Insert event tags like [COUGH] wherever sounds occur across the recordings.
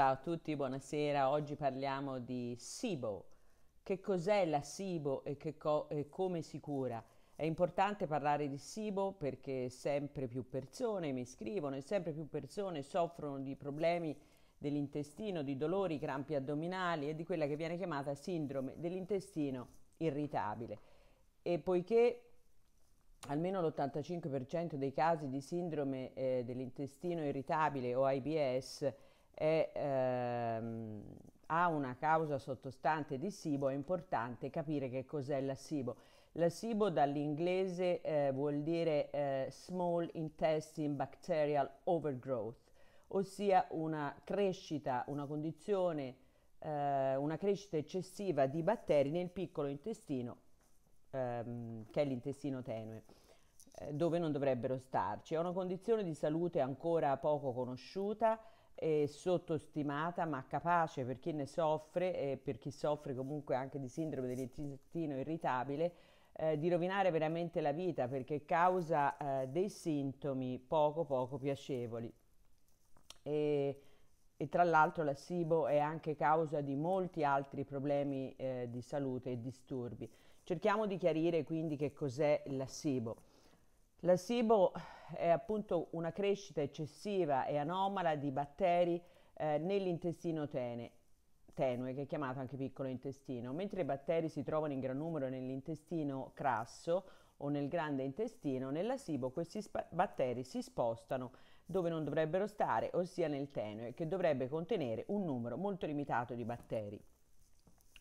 Ciao a tutti, buonasera. Oggi parliamo di SIBO. Che cos'è la SIBO e, co- e, come si cura? È importante parlare di SIBO perché sempre più persone mi scrivono e sempre più persone soffrono di problemi dell'intestino, di dolori, crampi addominali e di quella che viene chiamata sindrome dell'intestino irritabile. E poiché almeno l'85% dei casi di sindrome eh, dell'intestino irritabile o IBS è, ehm, ha una causa sottostante di SIBO, è importante capire che cos'è la SIBO. La SIBO dall'inglese eh, vuol dire eh, Small Intestine Bacterial Overgrowth, ossia una crescita, una condizione, eh, una crescita eccessiva di batteri nel piccolo intestino, ehm, che è l'intestino tenue, eh, dove non dovrebbero starci. È una condizione di salute ancora poco conosciuta eh, sottostimata ma capace per chi ne soffre e eh, per chi soffre comunque anche di sindrome dell'intestino irritabile eh, di rovinare veramente la vita perché causa eh, dei sintomi poco poco piacevoli e, e, tra l'altro la SIBO è anche causa di molti altri problemi eh, di salute e disturbi. Cerchiamo di chiarire quindi che cos'è la SIBO. La SIBO è appunto una crescita eccessiva e anomala di batteri eh, nell'intestino tene, tenue, che è chiamato anche piccolo intestino. Mentre i batteri si trovano in gran numero nell'intestino crasso o nel grande intestino, nella SIBO questi spa- batteri si spostano dove non dovrebbero stare, ossia nel tenue, che dovrebbe contenere un numero molto limitato di batteri.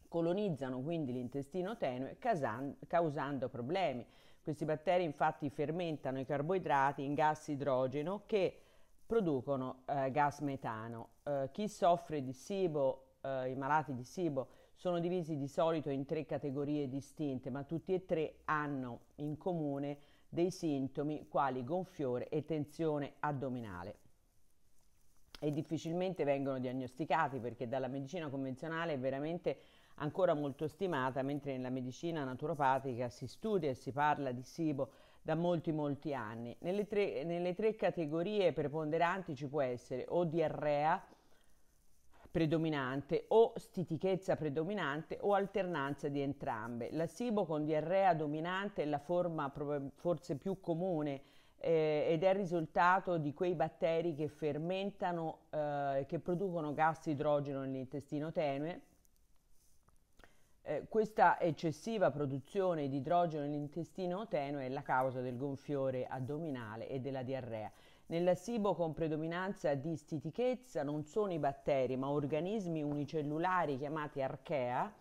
Colonizzano quindi l'intestino tenue casan- causando problemi questi batteri infatti fermentano i carboidrati in gas idrogeno che producono eh, gas metano. Eh, chi soffre di SIBO, eh, i malati di SIBO, sono divisi di solito in tre categorie distinte, ma tutti e tre hanno in comune dei sintomi quali gonfiore e tensione addominale. E difficilmente vengono diagnosticati perché dalla medicina convenzionale è veramente ancora molto stimata, mentre nella medicina naturopatica si studia e si parla di SIBO da molti molti anni. Nelle tre, nelle tre categorie preponderanti ci può essere o diarrea predominante o stitichezza predominante o alternanza di entrambe. La SIBO con diarrea dominante è la forma forse più comune eh, ed è il risultato di quei batteri che fermentano, eh, che producono gas idrogeno nell'intestino tenue eh, questa eccessiva produzione di idrogeno nell'intestino tenue è la causa del gonfiore addominale e della diarrea. Nella SIBO con predominanza di stitichezza non sono i batteri, ma organismi unicellulari chiamati archea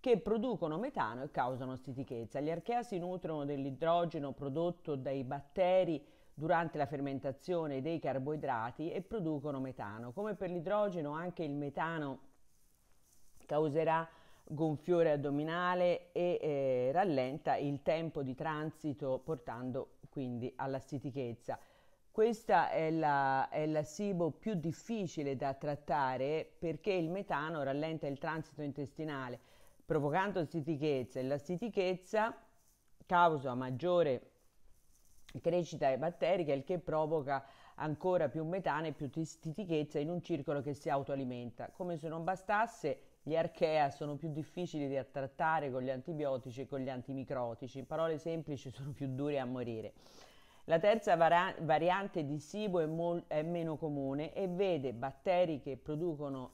che producono metano e causano stitichezza. Gli archea si nutrono dell'idrogeno prodotto dai batteri durante la fermentazione dei carboidrati e producono metano. Come per l'idrogeno, anche il metano causerà gonfiore addominale e eh, rallenta il tempo di transito portando quindi alla stitichezza. Questa è la, è la SIBO più difficile da trattare perché il metano rallenta il transito intestinale provocando stitichezza e la stitichezza causa maggiore crescita batterica il che provoca ancora più metano e più stitichezza in un circolo che si autoalimenta. Come se non bastasse gli archea sono più difficili da trattare con gli antibiotici e con gli antimicrotici. In parole semplici sono più duri a morire. La terza vari- variante di SIBO è, mol- è, meno comune e vede batteri che producono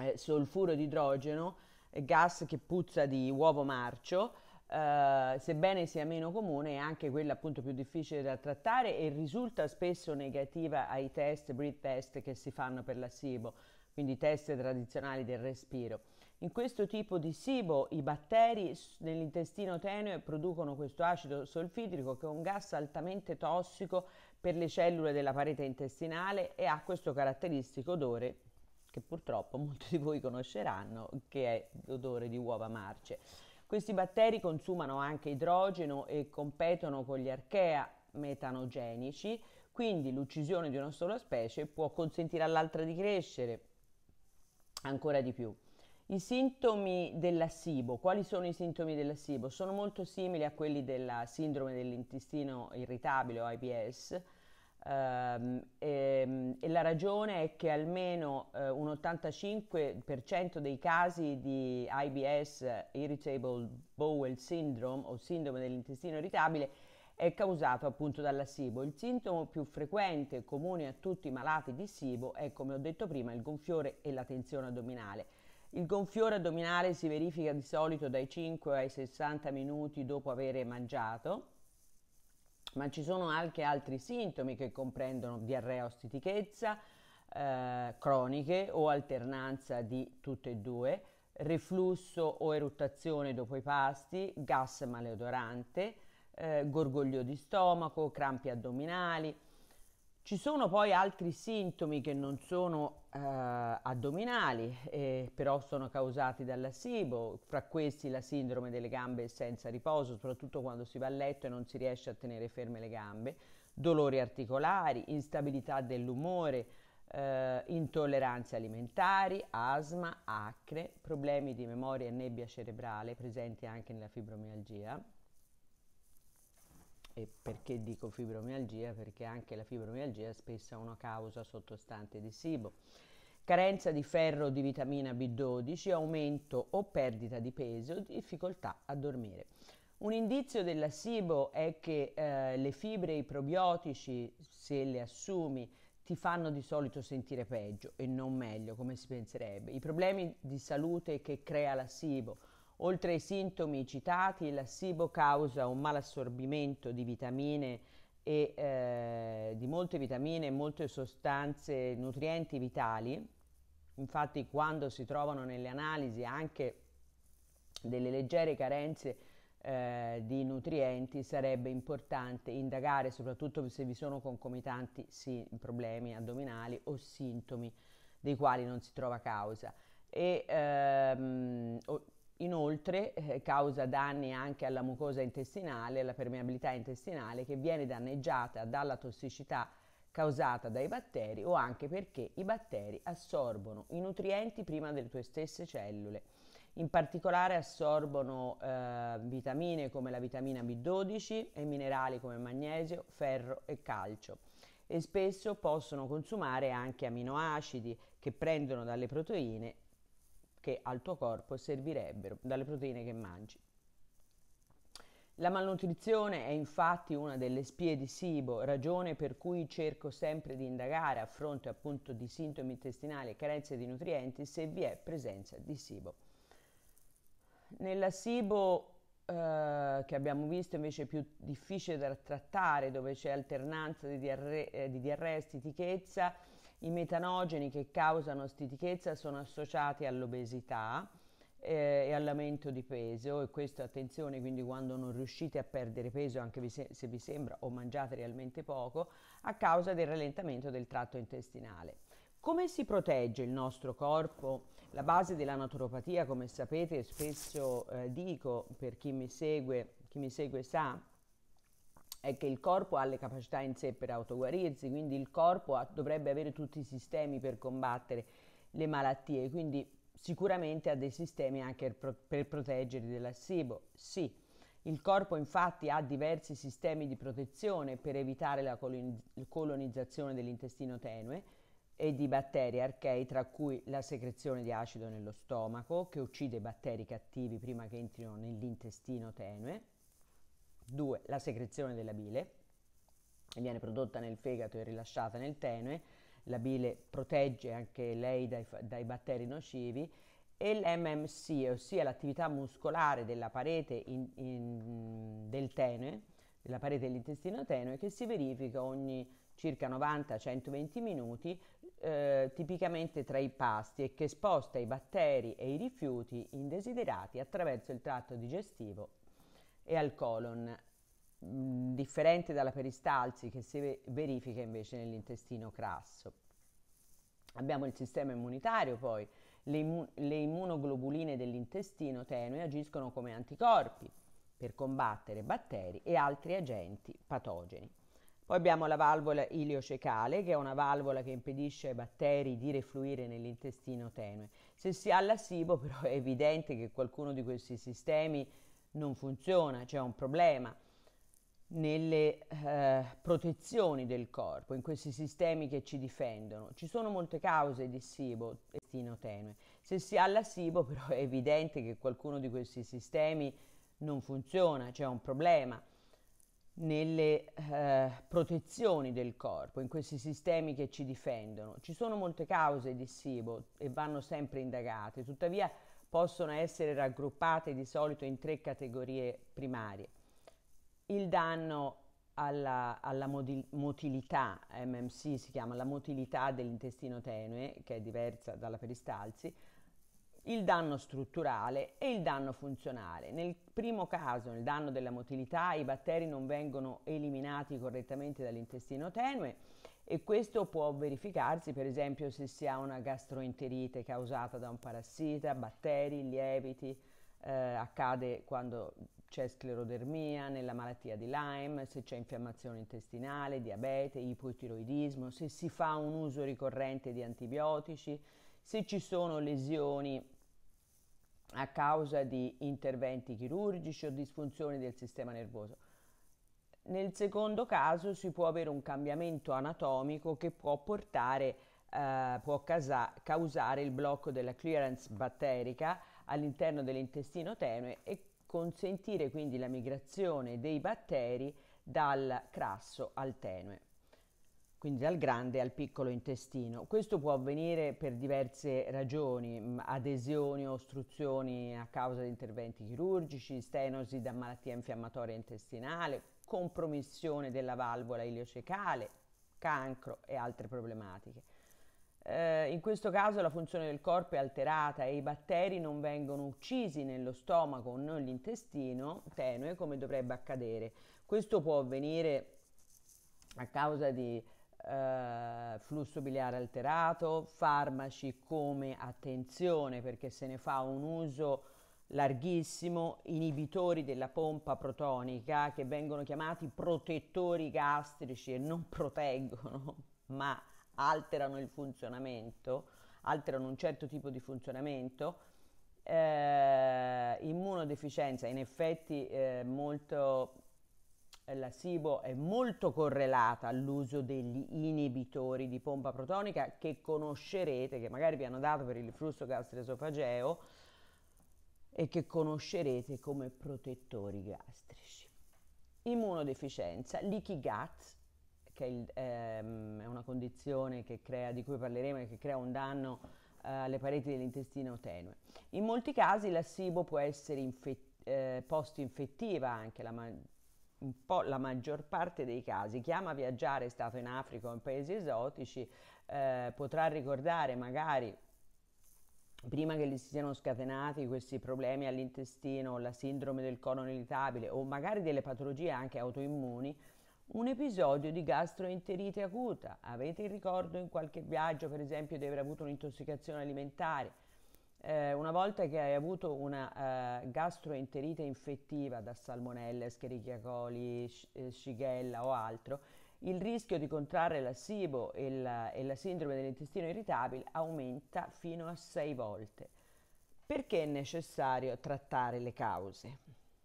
eh, solfuro di idrogeno, gas che puzza di uovo marcio, Uh, sebbene sia meno comune, è anche quella appunto più difficile da trattare e risulta spesso negativa ai test, breed test che si fanno per la SIBO quindi test tradizionali del respiro. In questo tipo di cibo i batteri nell'intestino tenue producono questo acido solfidrico che è un gas altamente tossico per le cellule della parete intestinale e ha questo caratteristico odore che purtroppo molti di voi conosceranno, che è l'odore di uova marce. Questi batteri consumano anche idrogeno e competono con gli archea metanogenici, quindi l'uccisione di una sola specie può consentire all'altra di crescere, ancora di più. I sintomi della SIBO, quali sono i sintomi della SIBO? Sono molto simili a quelli della sindrome dell'intestino irritabile o IBS ehm, e, ehm, e, la ragione è che almeno eh, un 85% dei casi di IBS, Irritable Bowel Syndrome o sindrome dell'intestino irritabile, è causato appunto dalla SIBO. Il sintomo più frequente e comune a tutti i malati di SIBO è, come ho detto prima, il gonfiore e la tensione addominale. Il gonfiore addominale si verifica di solito dai 5 ai 60 minuti dopo aver mangiato, ma ci sono anche altri sintomi che comprendono diarrea o stitichezza, eh, croniche o alternanza di tutte e due, reflusso o eruttazione dopo i pasti, gas maleodorante, eh, gorgoglio di stomaco, crampi addominali. Ci sono poi altri sintomi che non sono eh, addominali, eh, però sono causati dalla SIBO, fra questi la sindrome delle gambe senza riposo, soprattutto quando si va a letto e non si riesce a tenere ferme le gambe, dolori articolari, instabilità dell'umore, eh, intolleranze alimentari, asma, acre, problemi di memoria e nebbia cerebrale presenti anche nella fibromialgia e perché dico fibromialgia? Perché anche la fibromialgia è spesso una causa sottostante di SIBO. Carenza di ferro, o di vitamina B12, aumento o perdita di peso, difficoltà a dormire. Un indizio della SIBO è che eh, le fibre e i probiotici, se le assumi, ti fanno di solito sentire peggio e non meglio come si penserebbe. I problemi di salute che crea la SIBO, Oltre ai sintomi citati, il SIBO causa un malassorbimento di vitamine e eh, di molte vitamine e molte sostanze nutrienti vitali. Infatti, quando si trovano nelle analisi anche delle leggere carenze eh, di nutrienti, sarebbe importante indagare, soprattutto se vi sono concomitanti sì, problemi addominali o sintomi dei quali non si trova causa. E, ehm, Inoltre eh, causa danni anche alla mucosa intestinale, alla permeabilità intestinale che viene danneggiata dalla tossicità causata dai batteri o anche perché i batteri assorbono i nutrienti prima delle tue stesse cellule. In particolare assorbono eh, vitamine come la vitamina B12 e minerali come magnesio, ferro e calcio e spesso possono consumare anche aminoacidi che prendono dalle proteine che al tuo corpo servirebbero dalle proteine che mangi. La malnutrizione è infatti una delle spie di Sibo, ragione per cui cerco sempre di indagare a fronte appunto di sintomi intestinali e carenze di nutrienti se vi è presenza di Sibo. Nella Sibo eh, che abbiamo visto invece più difficile da trattare, dove c'è alternanza di, diarre- eh, di diarrea e stitichezza, i metanogeni che causano stitichezza sono associati all'obesità eh, e all'aumento di peso e questo attenzione quindi quando non riuscite a perdere peso anche vi se, se vi sembra o mangiate realmente poco a causa del rallentamento del tratto intestinale. Come si protegge il nostro corpo? La base della naturopatia, come sapete, spesso eh, dico per chi mi segue, chi mi segue sa, è che il corpo ha le capacità in sé per autoguarirsi, quindi il corpo ha, dovrebbe avere tutti i sistemi per combattere le malattie, quindi sicuramente ha dei sistemi anche per, per proteggere dall'assibo. Sì, il corpo infatti ha diversi sistemi di protezione per evitare la colonizzazione dell'intestino tenue e di batteri archei, tra cui la secrezione di acido nello stomaco, che uccide i batteri cattivi prima che entrino nell'intestino tenue 2. La secrezione della bile che viene prodotta nel fegato e rilasciata nel tenue. La bile protegge anche lei dai, dai batteri nocivi e l'MMC, ossia l'attività muscolare della parete in, in, del tenue, della parete dell'intestino tenue, che si verifica ogni circa 90-120 minuti, eh, tipicamente tra i pasti, e che sposta i batteri e i rifiuti indesiderati attraverso il tratto digestivo e al colon, mm, differente dalla peristalsi che si verifica invece nell'intestino crasso. Abbiamo il sistema immunitario poi, le, immu- le immunoglobuline dell'intestino tenue agiscono come anticorpi per combattere batteri e altri agenti patogeni. Poi abbiamo la valvola iliocecale, che è una valvola che impedisce ai batteri di refluire nell'intestino tenue. Se si ha la l'assibo, però, è evidente che qualcuno di questi sistemi non funziona, c'è un problema nelle eh, protezioni del corpo, in questi sistemi che ci difendono. Ci sono molte cause di SIBO e tenue. Se si ha la SIBO però è evidente che qualcuno di questi sistemi non funziona, c'è un problema nelle eh, protezioni del corpo, in questi sistemi che ci difendono. Ci sono molte cause di SIBO e vanno sempre indagate, tuttavia possono essere raggruppate di solito in tre categorie primarie. Il danno alla, alla motilità, MMC si chiama la motilità dell'intestino tenue, che è diversa dalla peristalsi, il danno strutturale e il danno funzionale. Nel primo caso, nel danno della motilità, i batteri non vengono eliminati correttamente dall'intestino tenue, e questo può verificarsi per esempio se si ha una gastroenterite causata da un parassita, batteri, lieviti, eh, accade quando c'è sclerodermia, nella malattia di Lyme, se c'è infiammazione intestinale, diabete, ipotiroidismo, se si fa un uso ricorrente di antibiotici, se ci sono lesioni a causa di interventi chirurgici o disfunzioni del sistema nervoso. Nel secondo caso si può avere un cambiamento anatomico che può portare, eh, può casa- causare il blocco della clearance batterica all'interno dell'intestino tenue e consentire quindi la migrazione dei batteri dal crasso al tenue, quindi dal grande al piccolo intestino. Questo può avvenire per diverse ragioni, mm, adesioni o ostruzioni a causa di interventi chirurgici, stenosi da malattia infiammatoria intestinale, compromissione della valvola iliocecale, cancro e altre problematiche. Eh, in questo caso la funzione del corpo è alterata e i batteri non vengono uccisi nello stomaco o nell'intestino tenue come dovrebbe accadere. Questo può avvenire a causa di eh, flusso biliare alterato, farmaci come attenzione perché se ne fa un uso larghissimo, inibitori della pompa protonica che vengono chiamati protettori gastrici e non [LAUGHS] proteggono, ma alterano il funzionamento, alterano un certo tipo di funzionamento. Eh, immunodeficienza, in effetti eh, molto eh, la SIBO è molto correlata all'uso degli inibitori di pompa protonica che conoscerete, che magari vi hanno dato per il flusso gastroesofageo e che conoscerete come protettori gastrici. Immunodeficienza, leaky gut, che è, il, ehm, è una condizione crea, di cui parleremo e che crea un danno eh, alle pareti dell'intestino tenue. In molti casi la SIBO può essere infet- eh, post-infettiva anche, la ma- un po' la maggior parte dei casi. Chi ama viaggiare, è stato in Africa o in paesi esotici, eh, potrà ricordare magari prima che gli si siano scatenati questi problemi all'intestino, la sindrome del colon irritabile o magari delle patologie anche autoimmuni, un episodio di gastroenterite acuta. Avete il ricordo in qualche viaggio, per esempio, di aver avuto un'intossicazione alimentare? Eh, una volta che hai avuto una eh, gastroenterite infettiva da salmonella, escherichia coli, sh- eh, shigella o altro, il rischio di contrarre la SIBO e la, e la sindrome dell'intestino irritabile aumenta fino a 6 volte. Perché è necessario trattare le cause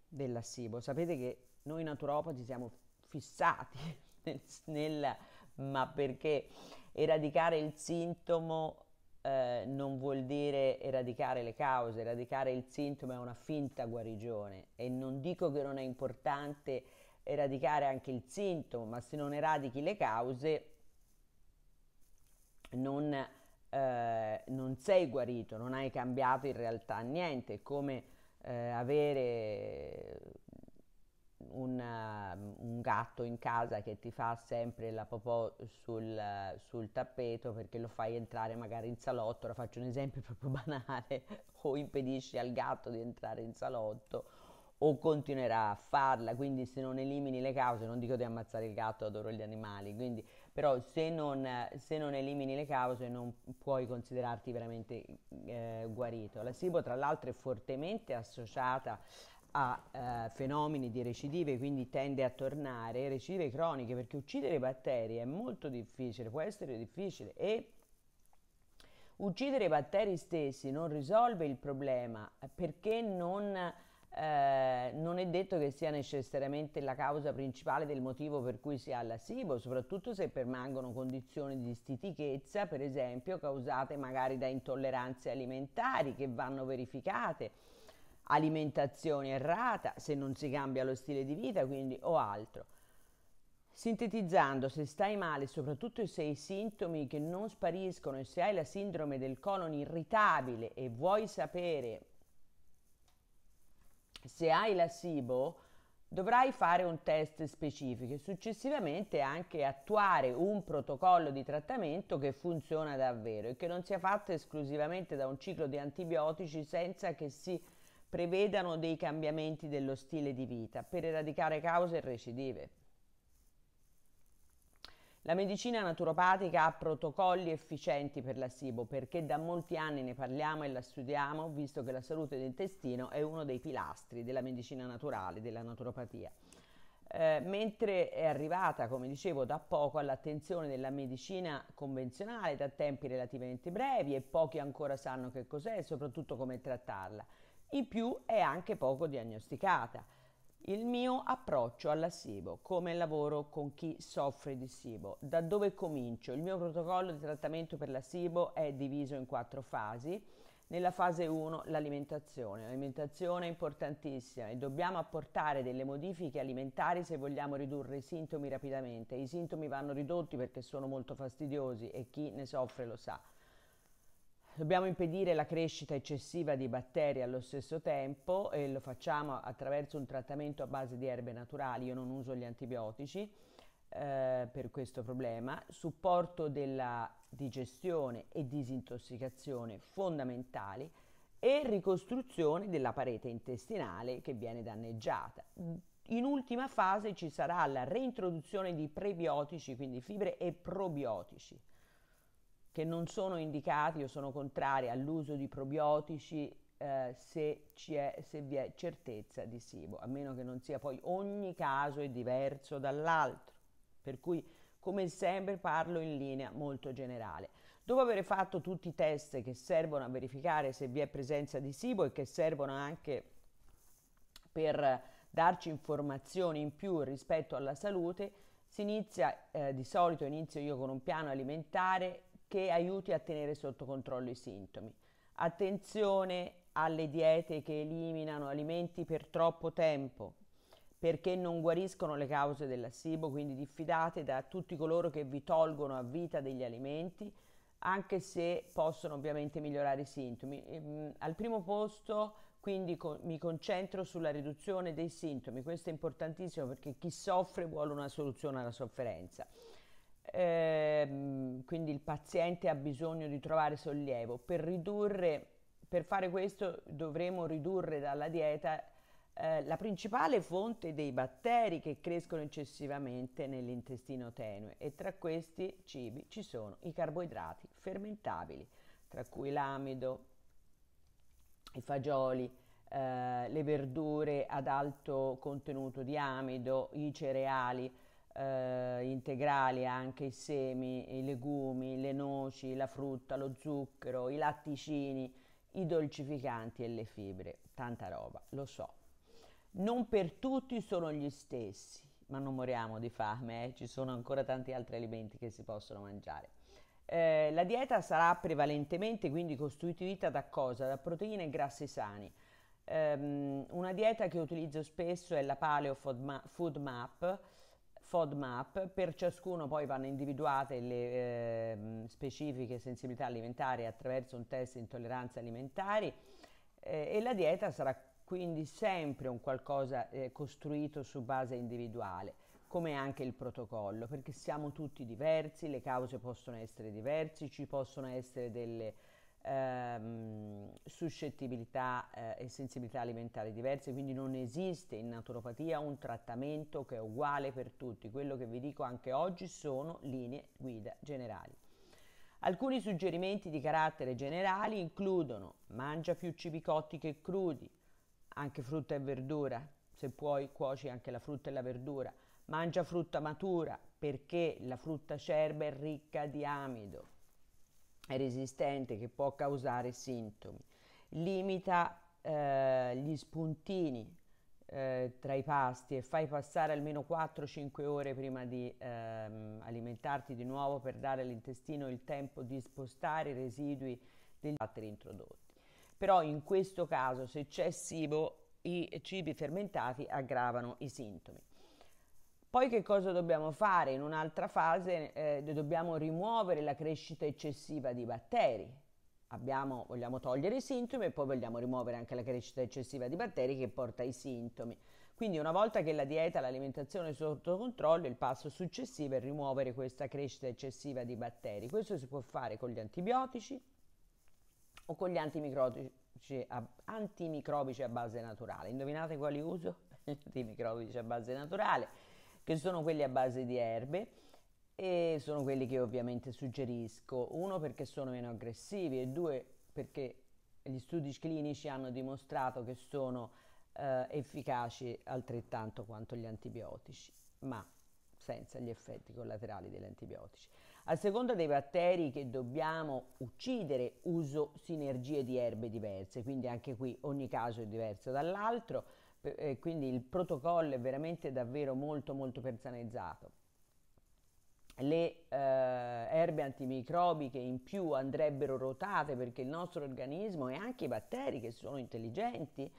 della SIBO? Sapete che noi naturopati siamo fissati [LAUGHS] nel, nel ma perché eradicare il sintomo eh, non vuol dire eradicare le cause, eradicare il sintomo è una finta guarigione e non dico che non è importante eradicare anche il sintomo, ma se non eradichi le cause non, eh, non sei guarito, non hai cambiato in realtà niente, è come eh, avere una, eh, un gatto in casa che ti fa sempre la popò sul, sul, tappeto perché lo fai entrare magari in salotto, ora faccio un esempio [LAUGHS] proprio banale, o impedisci al gatto di entrare in salotto o continuerà a farla, quindi se non elimini le cause, non dico di ammazzare il gatto, adoro gli animali, quindi, però se non, se non elimini le cause non puoi considerarti veramente eh, guarito. La SIBO tra l'altro è fortemente associata a eh, fenomeni di recidive, quindi tende a tornare, recidive croniche, perché uccidere i batteri è molto difficile, può essere difficile e uccidere i batteri stessi non risolve il problema perché non eh, non è detto che sia necessariamente la causa principale del motivo per cui si ha la SIBO, soprattutto se permangono condizioni di stitichezza, per esempio causate magari da intolleranze alimentari che vanno verificate, alimentazione errata, se non si cambia lo stile di vita, quindi o altro. Sintetizzando, se stai male, soprattutto se hai sintomi che non spariscono e se hai la sindrome del colon irritabile e vuoi sapere se hai la SIBO, dovrai fare un test specifico e successivamente anche attuare un protocollo di trattamento che funziona davvero e che non sia fatto esclusivamente da un ciclo di antibiotici senza che si prevedano dei cambiamenti dello stile di vita per eradicare cause e recidive. La medicina naturopatica ha protocolli efficienti per la SIBO perché da molti anni ne parliamo e la studiamo, visto che la salute dell'intestino è uno dei pilastri della medicina naturale, della naturopatia. Eh, mentre è arrivata, come dicevo, da poco all'attenzione della medicina convenzionale da tempi relativamente brevi e pochi ancora sanno che cos'è e soprattutto come trattarla. In più è anche poco diagnosticata. Il mio approccio alla SIBO, come lavoro con chi soffre di SIBO, da dove comincio? Il mio protocollo di trattamento per la SIBO è diviso in quattro fasi. Nella fase 1 l'alimentazione, l'alimentazione è importantissima e dobbiamo apportare delle modifiche alimentari se vogliamo ridurre i sintomi rapidamente. I sintomi vanno ridotti perché sono molto fastidiosi e chi ne soffre lo sa. Dobbiamo impedire la crescita eccessiva di batteri allo stesso tempo e lo facciamo attraverso un trattamento a base di erbe naturali, io non uso gli antibiotici eh, per questo problema, supporto della digestione e disintossicazione fondamentali e ricostruzione della parete intestinale che viene danneggiata. In ultima fase ci sarà la reintroduzione di prebiotici, quindi fibre e probiotici che non sono indicati, o sono contrari all'uso di probiotici eh, se, è, se, vi è certezza di SIBO, a meno che non sia poi ogni caso è diverso dall'altro. Per cui, come sempre, parlo in linea molto generale. Dopo aver fatto tutti i test che servono a verificare se vi è presenza di SIBO e che servono anche per darci informazioni in più rispetto alla salute, si inizia eh, di solito inizio io con un piano alimentare che aiuti a tenere sotto controllo i sintomi. Attenzione alle diete che eliminano alimenti per troppo tempo perché non guariscono le cause della dell'assibo, quindi diffidate da tutti coloro che vi tolgono a vita degli alimenti, anche se possono ovviamente migliorare i sintomi. Ehm, al primo posto quindi co- mi concentro sulla riduzione dei sintomi, questo è importantissimo perché chi soffre vuole una soluzione alla sofferenza. Ehm, quindi il paziente ha bisogno di trovare sollievo. Per, ridurre, per fare questo dovremo ridurre dalla dieta eh, la principale fonte dei batteri che crescono eccessivamente nell'intestino tenue e tra questi cibi ci sono i carboidrati fermentabili, tra cui l'amido, i fagioli, eh, le verdure ad alto contenuto di amido, i cereali, eh, integrali anche i semi, i legumi, le noci, la frutta, lo zucchero, i latticini, i dolcificanti e le fibre. Tanta roba, lo so. Non per tutti sono gli stessi, ma non moriamo di fame, eh? ci sono ancora tanti altri alimenti che si possono mangiare. Eh, la dieta sarà prevalentemente quindi costituita da cosa? Da proteine e grassi sani. Um, una dieta che utilizzo spesso è la Paleo Food, Ma- Food Map, FODMAP, per ciascuno poi vanno individuate le eh, specifiche sensibilità alimentari attraverso un test di intolleranze alimentari eh, e la dieta sarà quindi sempre un qualcosa eh, costruito su base individuale, come anche il protocollo, perché siamo tutti diversi, le cause possono essere diverse, ci possono essere delle ehm, suscettibilità eh, e sensibilità alimentari diverse, quindi non esiste in naturopatia un trattamento che è uguale per tutti. Quello che vi dico anche oggi sono linee guida generali. Alcuni suggerimenti di carattere generale includono mangia più cibi cotti che crudi, anche frutta e verdura, se puoi cuoci anche la frutta e la verdura, mangia frutta matura perché la frutta acerba è ricca di amido, resistente che può causare sintomi, limita eh, gli spuntini eh, tra i pasti e fai passare almeno 4-5 ore prima di ehm, alimentarti di nuovo per dare all'intestino il tempo di spostare i residui degli altri introdotti. Però in questo caso se c'è sibo i cibi fermentati aggravano i sintomi. Poi che cosa dobbiamo fare? In un'altra fase eh, dobbiamo rimuovere la crescita eccessiva di batteri. Abbiamo, vogliamo togliere i sintomi e poi vogliamo rimuovere anche la crescita eccessiva di batteri che porta ai sintomi. Quindi una volta che la dieta, l'alimentazione è sotto controllo, il passo successivo è rimuovere questa crescita eccessiva di batteri. Questo si può fare con gli antibiotici o con gli antimicrobici a, antimicrobici a base naturale. Indovinate quali uso? Gli [LAUGHS] antimicrobici a base naturale che sono quelli a base di erbe e sono quelli che ovviamente suggerisco, uno perché sono meno aggressivi e due perché gli studi clinici hanno dimostrato che sono eh, efficaci altrettanto quanto gli antibiotici, ma senza gli effetti collaterali degli antibiotici. A seconda dei batteri che dobbiamo uccidere uso sinergie di erbe diverse, quindi anche qui ogni caso è diverso dall'altro. E eh, quindi il protocollo è veramente davvero molto molto personalizzato. Le eh, erbe antimicrobiche in più andrebbero rotate perché il nostro organismo e anche i batteri che sono intelligenti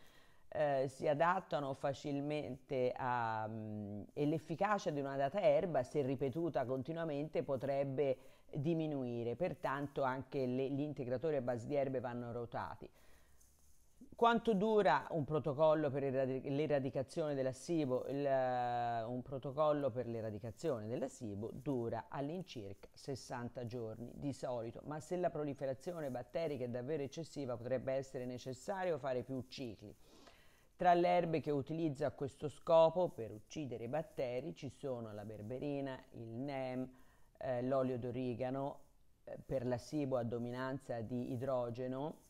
eh, si adattano facilmente a, mh, mm, e l'efficacia di una data erba, se ripetuta continuamente, potrebbe diminuire, pertanto anche le, gli integratori a base di erbe vanno rotati. Quanto dura un protocollo per eradi- l'eradicazione dell'assibo? Il, eh, un protocollo per l'eradicazione della dell'assibo dura all'incirca 60 giorni di solito, ma se la proliferazione batterica è davvero eccessiva potrebbe essere necessario fare più cicli. Tra le erbe che utilizza a questo scopo per uccidere i batteri ci sono la berberina, il NEM, eh, l'olio d'origano, eh, per l'assibo a dominanza di idrogeno,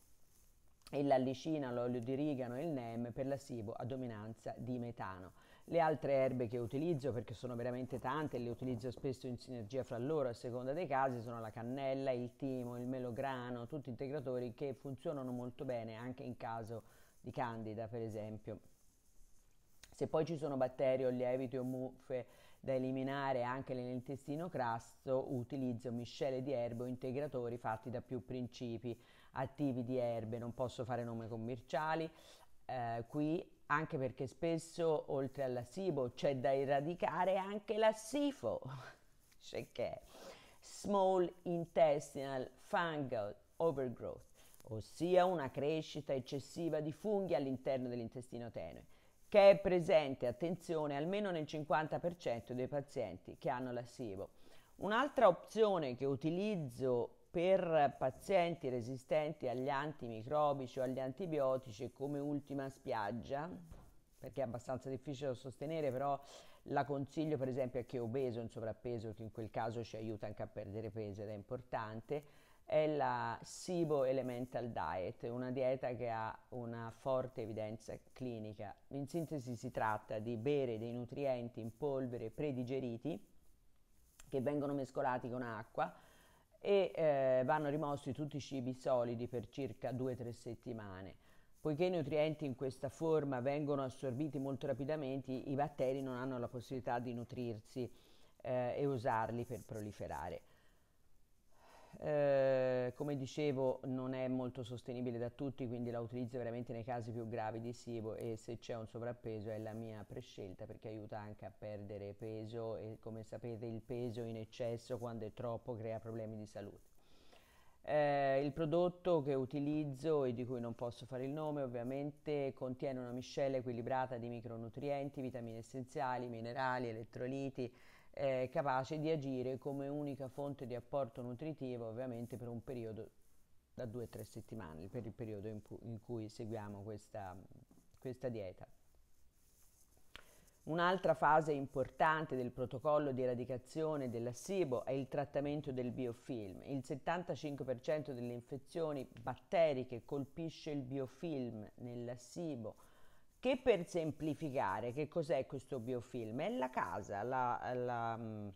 il l'allicina, l'olio di rigano e il NEM per la l'assibo a dominanza di metano. Le altre erbe che utilizzo, perché sono veramente tante e le utilizzo spesso in sinergia fra loro a seconda dei casi, sono la cannella, il timo, il melograno, tutti integratori che funzionano molto bene anche in caso di candida, per esempio. Se poi ci sono batteri o lieviti o muffe da eliminare anche nell'intestino grasso utilizzo miscele di erbe o integratori fatti da più principi attivi di erbe, non posso fare nomi commerciali eh, qui anche perché spesso oltre alla SIBO c'è da eradicare anche la SIFO, [LAUGHS] c'è che è Small Intestinal Fungal Overgrowth, ossia una crescita eccessiva di funghi all'interno dell'intestino tenue che è presente, attenzione, almeno nel 50% dei pazienti che hanno la SIBO. Un'altra opzione che utilizzo per pazienti resistenti agli antimicrobici o agli antibiotici come ultima spiaggia, perché è abbastanza difficile da sostenere, però la consiglio per esempio a chi è obeso, in sovrappeso, che in quel caso ci aiuta anche a perdere peso ed è importante, è la SIBO Elemental Diet, una dieta che ha una forte evidenza clinica. In sintesi si tratta di bere dei nutrienti in polvere predigeriti che vengono mescolati con acqua e eh, vanno rimossi tutti i cibi solidi per circa 2-3 settimane. Poiché i nutrienti in questa forma vengono assorbiti molto rapidamente, i batteri non hanno la possibilità di nutrirsi eh, e usarli per proliferare. Eh, come dicevo non è molto sostenibile da tutti, quindi la utilizzo veramente nei casi più gravi di SIBO e se c'è un sovrappeso è la mia prescelta perché aiuta anche a perdere peso e come sapete il peso in eccesso quando è troppo crea problemi di salute. Eh, il prodotto che utilizzo e di cui non posso fare il nome ovviamente contiene una miscela equilibrata di micronutrienti, vitamine essenziali, minerali, elettroliti, eh, capace di agire come unica fonte di apporto nutritivo ovviamente per un periodo da 2-3 settimane, per il periodo in, pu- in cui seguiamo questa, questa dieta. Un'altra fase importante del protocollo di eradicazione della dell'assibo è il trattamento del biofilm. Il 75% delle infezioni batteriche colpisce il biofilm nella nell'assibo che per semplificare, che cos'è questo biofilm? È la casa, la, la, mm,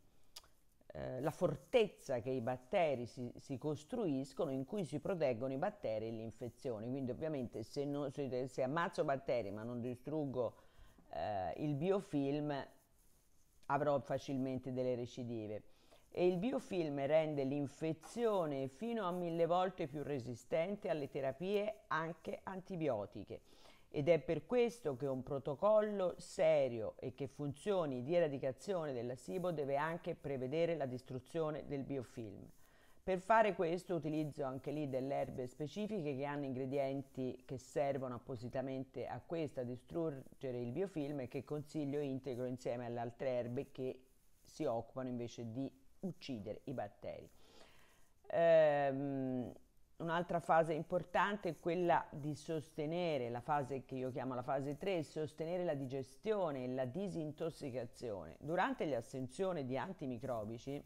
eh, la fortezza che i batteri si, si, costruiscono in cui si proteggono i batteri e le infezioni. Quindi ovviamente se, non, se, se ammazzo batteri ma non distruggo eh, il biofilm avrò facilmente delle recidive. E il biofilm rende l'infezione fino a mille volte più resistente alle terapie anche antibiotiche ed è per questo che un protocollo serio e che funzioni di eradicazione della SIBO deve anche prevedere la distruzione del biofilm. Per fare questo utilizzo anche lì delle erbe specifiche che hanno ingredienti che servono appositamente a questo, a distruggere il biofilm e che consiglio integro insieme alle altre erbe che si occupano invece di uccidere i batteri. Ehm, Un'altra fase importante è quella di sostenere, la fase che io chiamo la fase 3, sostenere la digestione e la disintossicazione. Durante l'assenzione di antimicrobici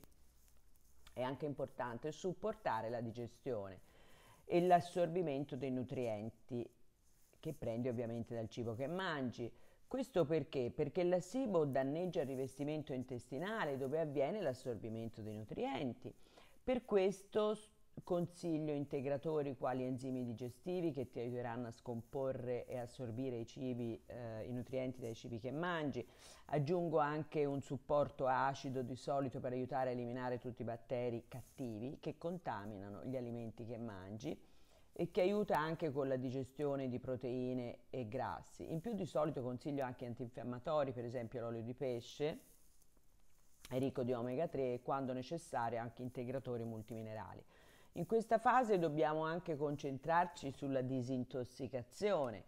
è anche importante supportare la digestione e l'assorbimento dei nutrienti che prendi ovviamente dal cibo che mangi. Questo perché? Perché la l'assibo danneggia il rivestimento intestinale dove avviene l'assorbimento dei nutrienti. Per questo Consiglio integratori quali enzimi digestivi che ti aiuteranno a scomporre e assorbire i cibi, eh, i nutrienti dai cibi che mangi. Aggiungo anche un supporto acido di solito per aiutare a eliminare tutti i batteri cattivi che contaminano gli alimenti che mangi e che aiuta anche con la digestione di proteine e grassi. In più di solito consiglio anche antinfiammatori, per esempio l'olio di pesce è ricco di omega 3 e quando necessario anche integratori multiminerali. In questa fase dobbiamo anche concentrarci sulla disintossicazione,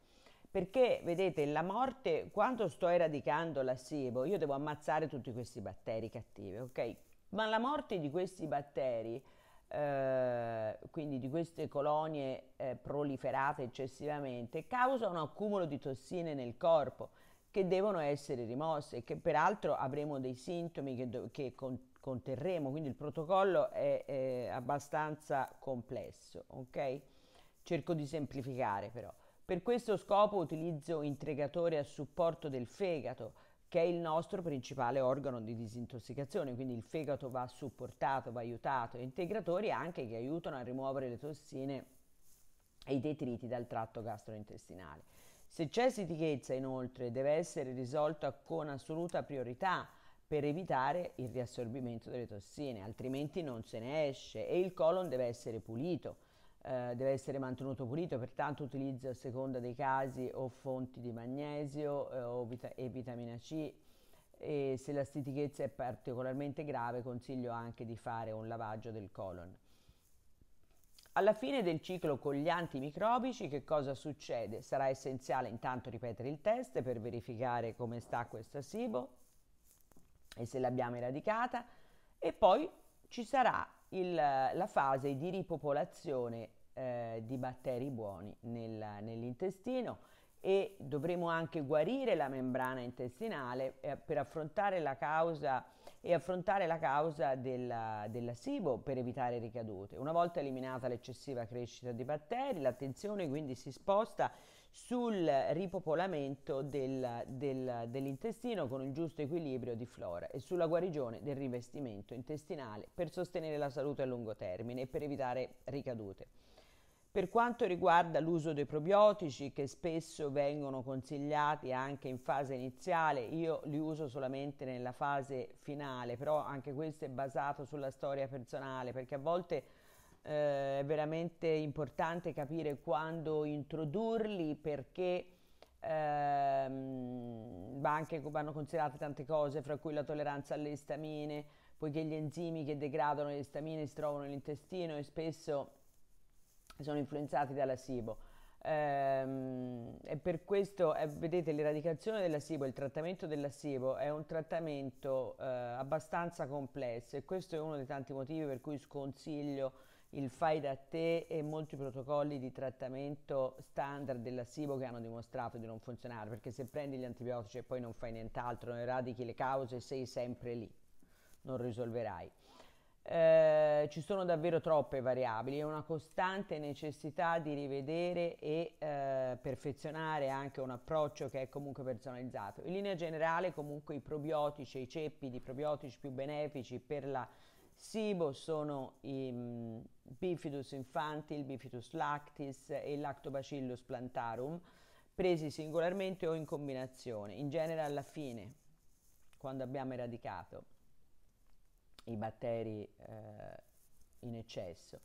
perché vedete la morte, quando sto eradicando la l'assiebo, io devo ammazzare tutti questi batteri cattivi, ok? Ma la morte di questi batteri, eh, quindi di queste colonie eh, proliferate eccessivamente, causa un accumulo di tossine nel corpo che devono essere rimosse e che peraltro avremo dei sintomi che, che con, conterremo, quindi il protocollo è, è abbastanza complesso, ok? Cerco di semplificare però. Per questo scopo utilizzo integratori a supporto del fegato, che è il nostro principale organo di disintossicazione, quindi il fegato va supportato, va aiutato, integratori anche che aiutano a rimuovere le tossine e i detriti dal tratto gastrointestinale. Se c'è sitichezza inoltre deve essere risolta con assoluta priorità per evitare il riassorbimento delle tossine, altrimenti non se ne esce e il colon deve essere pulito, eh, deve essere mantenuto pulito, pertanto utilizzo a seconda dei casi o fonti di magnesio eh, o vita- e vitamina C e se la stitichezza è particolarmente grave consiglio anche di fare un lavaggio del colon. Alla fine del ciclo con gli antimicrobici che cosa succede? Sarà essenziale intanto ripetere il test per verificare come sta questo SIBO e se l'abbiamo eradicata e poi ci sarà il, la fase di ripopolazione eh, di batteri buoni nel, nell'intestino e dovremo anche guarire la membrana intestinale eh, per affrontare la causa e affrontare la causa della, dell'assibo per evitare ricadute. Una volta eliminata l'eccessiva crescita di batteri, l'attenzione quindi si sposta sul ripopolamento del, del, dell'intestino con un giusto equilibrio di flora e sulla guarigione del rivestimento intestinale per sostenere la salute a lungo termine e per evitare ricadute. Per quanto riguarda l'uso dei probiotici, che spesso vengono consigliati anche in fase iniziale, io li uso solamente nella fase finale, però anche questo è basato sulla storia personale, perché a volte eh, è veramente importante capire quando introdurli perché ehm, va anche, vanno considerate tante cose, fra cui la tolleranza alle istamine, poiché gli enzimi che degradano le istamine si trovano nell'intestino e spesso sono influenzati dalla SIBO. Ehm, e per questo, eh, vedete, l'eradicazione della SIBO, il trattamento della SIBO è un trattamento eh, abbastanza complesso e questo è uno dei tanti motivi per cui sconsiglio il fai da te e molti protocolli di trattamento standard della SIBO che hanno dimostrato di non funzionare, perché se prendi gli antibiotici e poi non fai nient'altro, non eradichi le cause, sei sempre lì, non risolverai. Eh, ci sono davvero troppe variabili, è una costante necessità di rivedere e eh, perfezionare anche un approccio che è comunque personalizzato. In linea generale comunque i probiotici e i ceppi di probiotici più benefici per la SIBO sono i mm, Bifidus infantil, Bifidus lactis e Lactobacillus plantarum, presi singolarmente o in combinazione, in genere alla fine, quando abbiamo eradicato i batteri eh, in eccesso.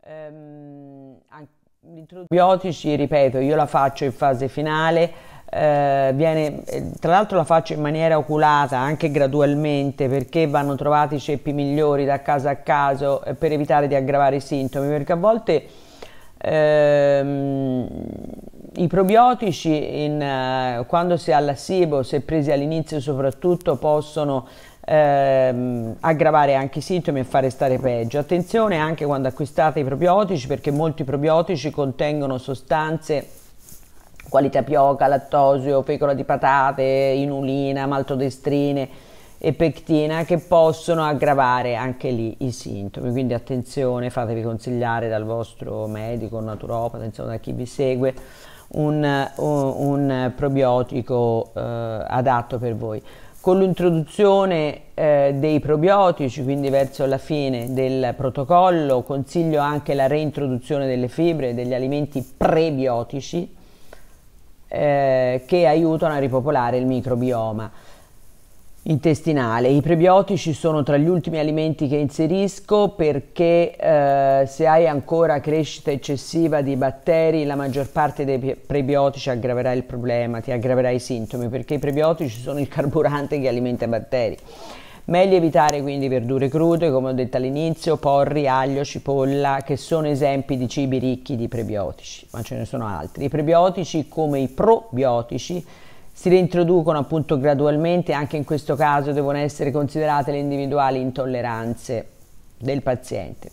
Ehm, anche Probiotici, ripeto, io la faccio in fase finale, eh, viene, eh, tra l'altro la faccio in maniera oculata, anche gradualmente, perché vanno trovati ceppi migliori da caso a caso eh, per evitare di aggravare i sintomi, perché a volte ehm, i probiotici in, eh, quando si ha la SIBO, se presi all'inizio soprattutto, possono ehm, aggravare anche i sintomi e fare stare peggio. Attenzione anche quando acquistate i probiotici perché molti probiotici contengono sostanze quali tapioca, lattosio, fecola di patate, inulina, maltodestrine e pectina che possono aggravare anche lì i sintomi. Quindi attenzione, fatevi consigliare dal vostro medico, naturopata, insomma da chi vi segue, un, un, un probiotico eh, adatto per voi con l'introduzione eh, dei probiotici, quindi verso la fine del protocollo, consiglio anche la reintroduzione delle fibre, e degli alimenti prebiotici eh, che aiutano a ripopolare il microbioma intestinale. I prebiotici sono tra gli ultimi alimenti che inserisco perché eh, se hai ancora crescita eccessiva di batteri, la maggior parte dei prebiotici aggraverà il problema, ti aggraverà i sintomi, perché i prebiotici sono il carburante che alimenta i batteri. Meglio evitare quindi verdure crude, come ho detto all'inizio, porri, aglio, cipolla, che sono esempi di cibi ricchi di prebiotici, ma ce ne sono altri. I prebiotici, come i probiotici, si reintroducono appunto gradualmente, anche in questo caso devono essere considerate le individuali intolleranze del paziente.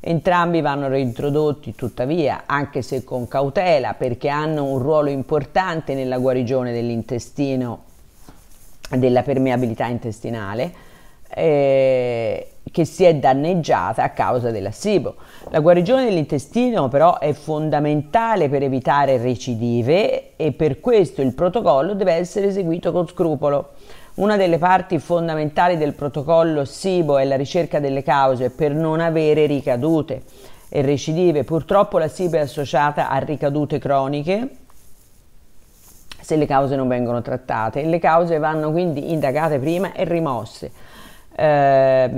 Entrambi vanno reintrodotti tuttavia, anche se con cautela, perché hanno un ruolo importante nella guarigione dell'intestino, della permeabilità intestinale eh, che si è danneggiata a causa della SIBO. La guarigione dell'intestino però è fondamentale per evitare recidive e per questo il protocollo deve essere eseguito con scrupolo. Una delle parti fondamentali del protocollo SIBO è la ricerca delle cause per non avere ricadute e recidive. Purtroppo la SIBO è associata a ricadute croniche se le cause non vengono trattate. Le cause vanno quindi indagate prima e rimosse eh,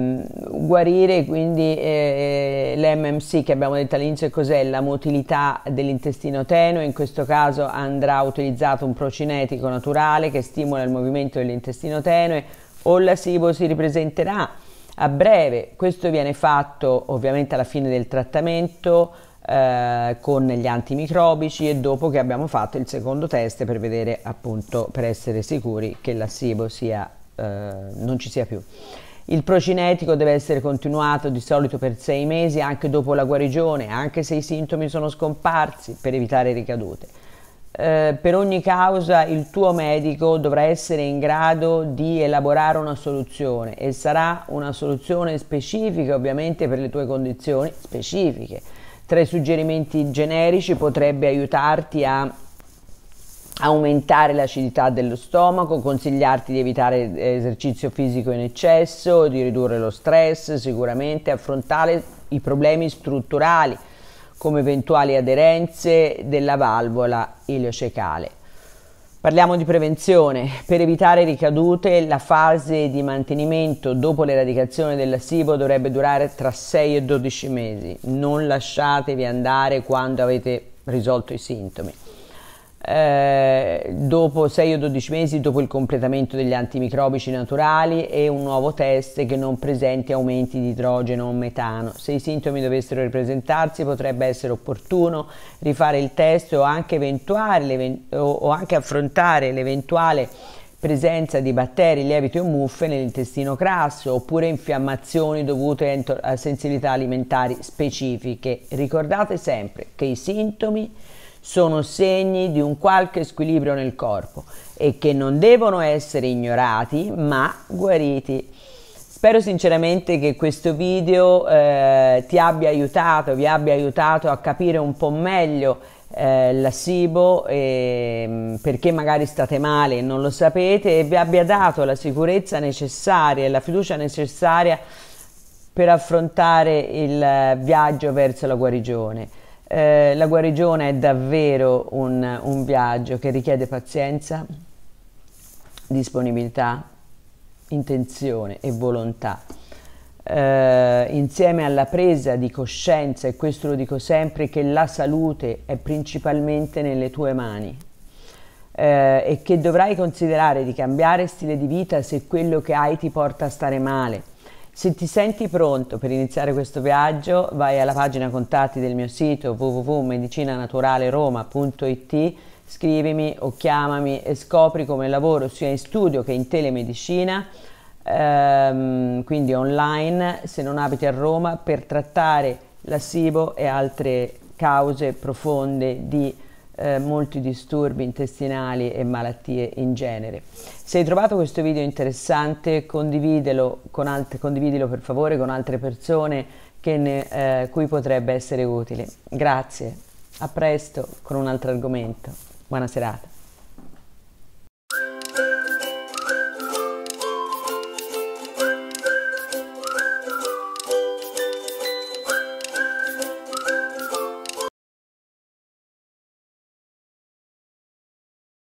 guarire quindi eh, eh l'MMC che abbiamo detto all'inizio cos'è la motilità dell'intestino tenue in questo caso andrà utilizzato un procinetico naturale che stimola il movimento dell'intestino tenue o la SIBO si ripresenterà a breve questo viene fatto ovviamente alla fine del trattamento eh, con gli antimicrobici e dopo che abbiamo fatto il secondo test per vedere appunto per essere sicuri che la SIBO sia eh, non ci sia più. Il procinetico deve essere continuato di solito per sei mesi anche dopo la guarigione, anche se i sintomi sono scomparsi, per evitare ricadute. Eh, per ogni causa il tuo medico dovrà essere in grado di elaborare una soluzione e sarà una soluzione specifica ovviamente per le tue condizioni specifiche. Tra i suggerimenti generici potrebbe aiutarti a aumentare l'acidità dello stomaco, consigliarti di evitare eh, esercizio fisico in eccesso, di ridurre lo stress, sicuramente affrontare i problemi strutturali come eventuali aderenze della valvola iliocecale. Parliamo di prevenzione. Per evitare ricadute, la fase di mantenimento dopo l'eradicazione del lassivo dovrebbe durare tra 6 e 12 mesi. Non lasciatevi andare quando avete risolto i sintomi. Eh, dopo 6 o 12 mesi dopo il completamento degli antimicrobici naturali e un nuovo test che non presenti aumenti di idrogeno o metano. Se i sintomi dovessero ripresentarsi potrebbe essere opportuno rifare il test o anche, o anche affrontare l'eventuale presenza di batteri, lievito o muffe nell'intestino crasso oppure infiammazioni dovute a sensibilità alimentari specifiche. Ricordate sempre che i sintomi sono segni di un qualche squilibrio nel corpo e che non devono essere ignorati ma guariti. Spero sinceramente che questo video eh, ti abbia aiutato, vi abbia aiutato a capire un po' meglio eh, la SIBO eh, mm, perché magari state male e non lo sapete e vi abbia dato la sicurezza necessaria e la fiducia necessaria per affrontare il eh, viaggio verso la guarigione. Eh, la guarigione è davvero un, un viaggio che richiede pazienza, disponibilità, intenzione e volontà. Eh, insieme alla presa di coscienza, e questo lo dico sempre, che la salute è principalmente nelle tue mani eh, e che dovrai considerare di cambiare stile di vita se quello che hai ti porta a stare male se ti senti pronto per iniziare questo viaggio, vai alla pagina contatti del mio sito www.medicinanaturaleroma.it, scrivimi o chiamami e scopri come lavoro sia in studio che in telemedicina, ehm, quindi online, se non abiti a Roma, per trattare la SIBO e altre cause profonde di eh, molti disturbi intestinali e malattie in genere. Se hai trovato questo video interessante condividilo, alt- condividilo per favore con altre persone ne, eh, cui potrebbe essere utile. Grazie, a presto con un altro argomento. Buona serata.